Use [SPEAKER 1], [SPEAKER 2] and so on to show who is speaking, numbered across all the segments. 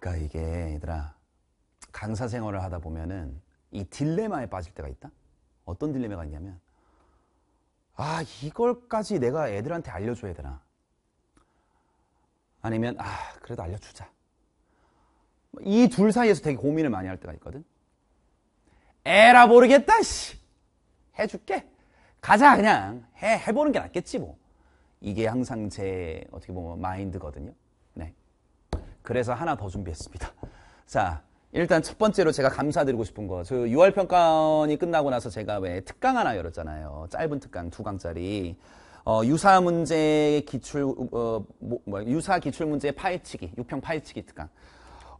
[SPEAKER 1] 그러니까 이게 얘들아 강사 생활을 하다 보면은 이 딜레마에 빠질 때가 있다. 어떤 딜레마가 있냐면 아 이걸까지 내가 애들한테 알려줘야 되나? 아니면 아 그래도 알려주자. 이 둘 사이에서 되게 고민을 많이 할 때가 있거든. 에라 모르겠다 씨 해줄게 가자 그냥 해 해보는 게 낫겠지 뭐 이게 항상 제 어떻게 보면 마인드거든요. 네. 그래서 하나 더 준비했습니다. 자, 일단 첫 번째로 제가 감사드리고 싶은 거. 저 6월 평가원이 끝나고 나서 제가 왜 특강 하나 열었잖아요. 짧은 특강 두 강짜리. 어, 유사 문제 기출 어, 뭐, 뭐 유사 기출 문제 파헤치기, 6평 파헤치기 특강.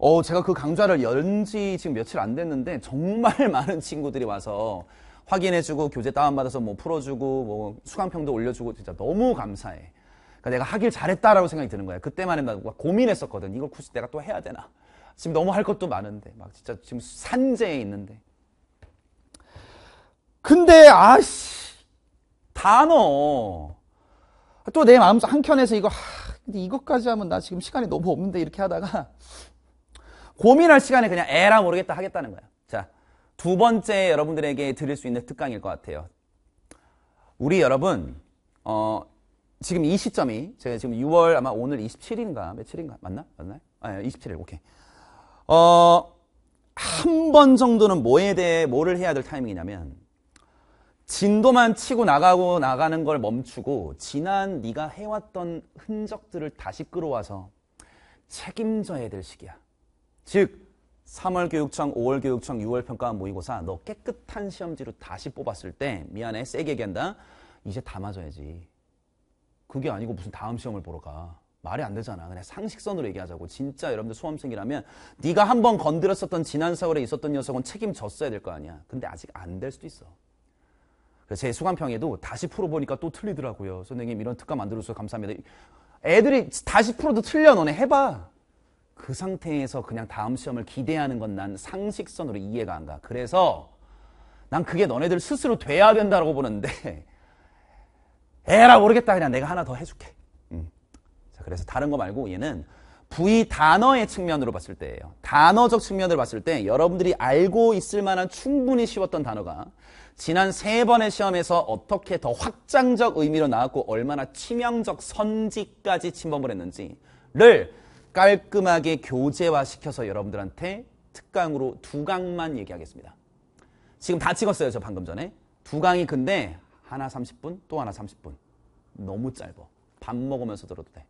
[SPEAKER 1] 어, 제가 그 강좌를 연 지 지금 며칠 안 됐는데 정말 많은 친구들이 와서 확인해주고 교재 다운받아서 뭐 풀어주고 뭐 수강평도 올려주고 진짜 너무 감사해. 그러니까 내가 하길 잘했다라고 생각이 드는 거야. 그때만 해도 막 고민했었거든. 이걸 굳이 내가 또 해야 되나? 지금 너무 할 것도 많은데, 막 진짜 지금 산재에 있는데. 근데 아씨 단어 또 내 마음 속 한켠에서 이거 하, 근데 이것까지 하면 나 지금 시간이 너무 없는데 이렇게 하다가 고민할 시간에 그냥 에라 모르겠다 하겠다는 거야. 자, 두 번째 여러분들에게 드릴 수 있는 특강일 것 같아요. 우리 여러분, 어, 지금 이 시점이 제가 지금 6월 아마 오늘 27일인가 며칠인가 맞나? 맞나요? 아, 27일 예, 오케이. 어, 한 번 정도는 뭐에 대해 뭐를 해야 될 타이밍이냐면 진도만 치고 나가고 나가는 걸 멈추고 지난 네가 해왔던 흔적들을 다시 끌어와서 책임져야 될 시기야. 즉 3월 교육청, 5월 교육청, 6월 평가원 모의고사 너 깨끗한 시험지로 다시 뽑았을 때 미안해 세게 얘기한다. 이제 담아줘야지. 그게 아니고 무슨 다음 시험을 보러 가. 말이 안 되잖아. 그냥 상식선으로 얘기하자고. 진짜 여러분들 수험생이라면 네가 한 번 건드렸었던 지난 4월에 있었던 녀석은 책임졌어야 될 거 아니야. 근데 아직 안 될 수도 있어. 그래서 제 수강평에도 다시 풀어보니까 또 틀리더라고요. 선생님 이런 특강 만들어줘서 감사합니다. 애들이 다시 풀어도 틀려 너네 해봐. 그 상태에서 그냥 다음 시험을 기대하는 건 난 상식선으로 이해가 안 가. 그래서 난 그게 너네들 스스로 돼야 된다고 보는데 에라 모르겠다 그냥 내가 하나 더 해줄게. 음. 자 그래서 다른 거 말고 얘는 부의 단어의 측면으로 봤을 때예요. 단어적 측면으로 봤을 때 여러분들이 알고 있을 만한 충분히 쉬웠던 단어가 지난 세 번의 시험에서 어떻게 더 확장적 의미로 나왔고 얼마나 치명적 선지까지 침범을 했는지를 깔끔하게 교재화 시켜서 여러분들한테 특강으로 두 강만 얘기하겠습니다. 지금 다 찍었어요, 저 방금 전에. 두 강이 근데 하나 30분, 또 하나 30분. 너무 짧아. 밥 먹으면서 들어도 돼.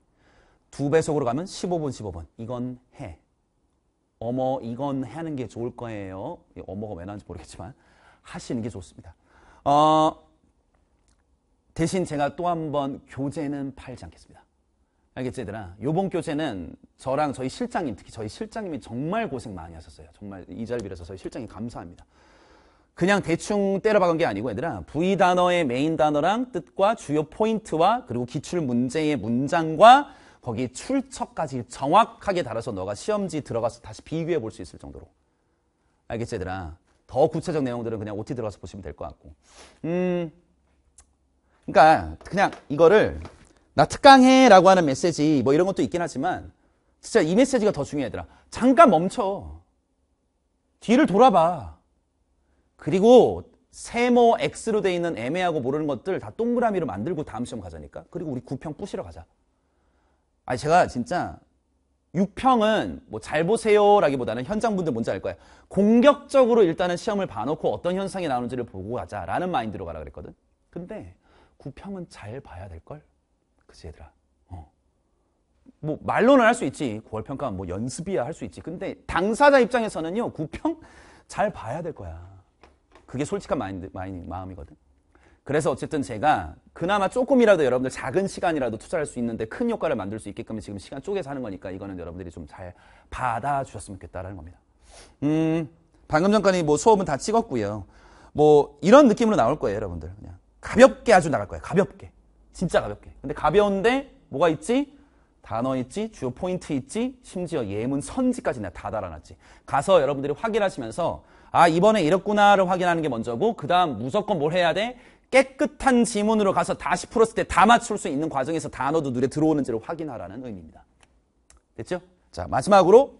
[SPEAKER 1] 두 배속으로 가면 15분, 15분. 이건 해. 어머, 이건 하는 게 좋을 거예요. 어머가 왜 나는지 모르겠지만 하시는 게 좋습니다. 어, 대신 제가 또 한 번 교재는 팔지 않겠습니다. 알겠지 얘들아? 요번 교재는 저랑 저희 실장님, 특히 저희 실장님이 정말 고생 많이 하셨어요. 정말 이 자리를 빌어서 저희 실장님 감사합니다. 그냥 대충 때려 박은 게 아니고 얘들아 V 단어의 메인 단어랑 뜻과 주요 포인트와 그리고 기출 문제의 문장과 거기 출처까지 정확하게 달아서 너가 시험지 들어가서 다시 비교해 볼 수 있을 정도로 알겠지 얘들아 더 구체적 내용들은 그냥 OT 들어가서 보시면 될 것 같고 음 그러니까 그냥 이거를 나 특강해 라고 하는 메시지 뭐 이런 것도 있긴 하지만 진짜 이 메시지가 더 중요해 얘들아 잠깐 멈춰 뒤를 돌아봐 그리고 세모 X로 돼 있는 애매하고 모르는 것들 다 동그라미로 만들고 다음 시험 가자니까. 그리고 우리 9평 부시러 가자. 아니 제가 진짜 6평은 뭐 잘 보세요라기보다는 현장분들 뭔지 알 거예요. 공격적으로 일단은 시험을 봐놓고 어떤 현상이 나오는지를 보고 가자라는 마인드로 가라 그랬거든. 근데 9평은 잘 봐야 될걸? 그치 얘들아. 어. 뭐 말로는 할 수 있지. 9월 평가는 뭐 연습이야 할 수 있지. 근데 당사자 입장에서는요. 9평 잘 봐야 될 거야. 그게 솔직한 마인드, 마인, 마음이거든. 그래서 어쨌든 제가 그나마 조금이라도 여러분들 작은 시간이라도 투자할 수 있는데 큰 효과를 만들 수 있게끔 지금 시간 쪼개서 하는 거니까 이거는 여러분들이 좀 잘 받아주셨으면 좋겠다라는 겁니다. 음, 방금 전까지 뭐 수업은 다 찍었고요. 뭐 이런 느낌으로 나올 거예요, 여러분들. 그냥 가볍게 아주 나갈 거예요. 가볍게. 진짜 가볍게. 근데 가벼운데 뭐가 있지? 단어 있지, 주요 포인트 있지, 심지어 예문 선지까지 내가 다 달아놨지. 가서 여러분들이 확인하시면서 아 이번에 이렇구나를 확인하는 게 먼저고 그 다음 무조건 뭘 해야 돼? 깨끗한 지문으로 가서 다시 풀었을 때 다 맞출 수 있는 과정에서 단어도 눈에 들어오는지를 확인하라는 의미입니다. 됐죠? 자 마지막으로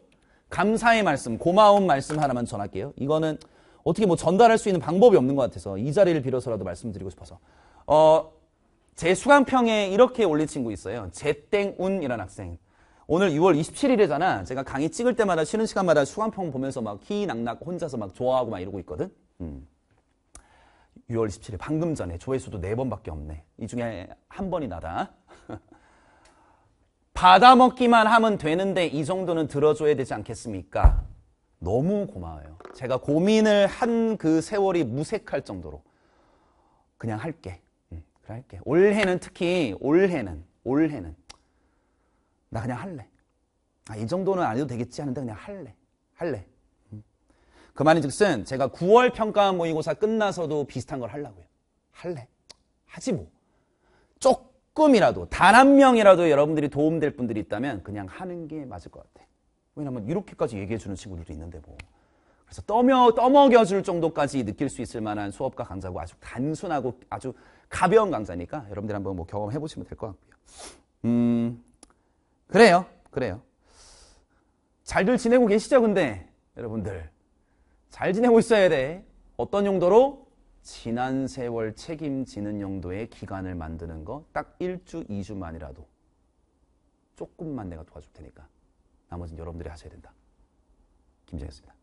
[SPEAKER 1] 감사의 말씀, 고마운 말씀 하나만 전할게요. 이거는 어떻게 뭐 전달할 수 있는 방법이 없는 것 같아서 이 자리를 빌어서라도 말씀드리고 싶어서 어, 제 수강평에 이렇게 올린 친구 있어요. 제땡운이라는 학생. 오늘 6월 27일이잖아. 제가 강의 찍을 때마다 쉬는 시간마다 수강평 보면서 막 희낙낙 혼자서 막 좋아하고 막 이러고 있거든. 음. 6월 27일 방금 전에 조회수도 4번밖에 없네. 이 중에 한 번이 나다. 받아먹기만 하면 되는데 이 정도는 들어줘야 되지 않겠습니까? 너무 고마워요. 제가 고민을 한 그 세월이 무색할 정도로 그냥 할게. 응, 음, 그래 할게. 올해는 특히 올해는 올해는 나 그냥 할래. 아, 이 정도는 안 해도 되겠지 하는데 그냥 할래. 할래. 음. 그 말인 즉슨 제가 9월 평가 모의고사 끝나서도 비슷한 걸 하려고요. 할래. 하지 뭐. 조금이라도 단 한 명이라도 여러분들이 도움될 분들이 있다면 그냥 하는 게 맞을 것 같아. 왜냐면 이렇게까지 얘기해 주는 친구들도 있는데 뭐. 그래서 떠며 떠먹여 줄 정도까지 느낄 수 있을 만한 수업과 강좌고 아주 단순하고 아주 가벼운 강좌니까 여러분들 한번 뭐 경험해 보시면 될 것 같고요. 음, 그래요. 그래요. 잘들 지내고 계시죠, 근데? 여러분들. 잘 지내고 있어야 돼. 어떤 용도로? 지난 세월 책임지는 용도의 기간을 만드는 거딱 1주, 2주만이라도 조금만 내가 도와줄 테니까 나머지는 여러분들이 하셔야 된다. 김정이었습니다.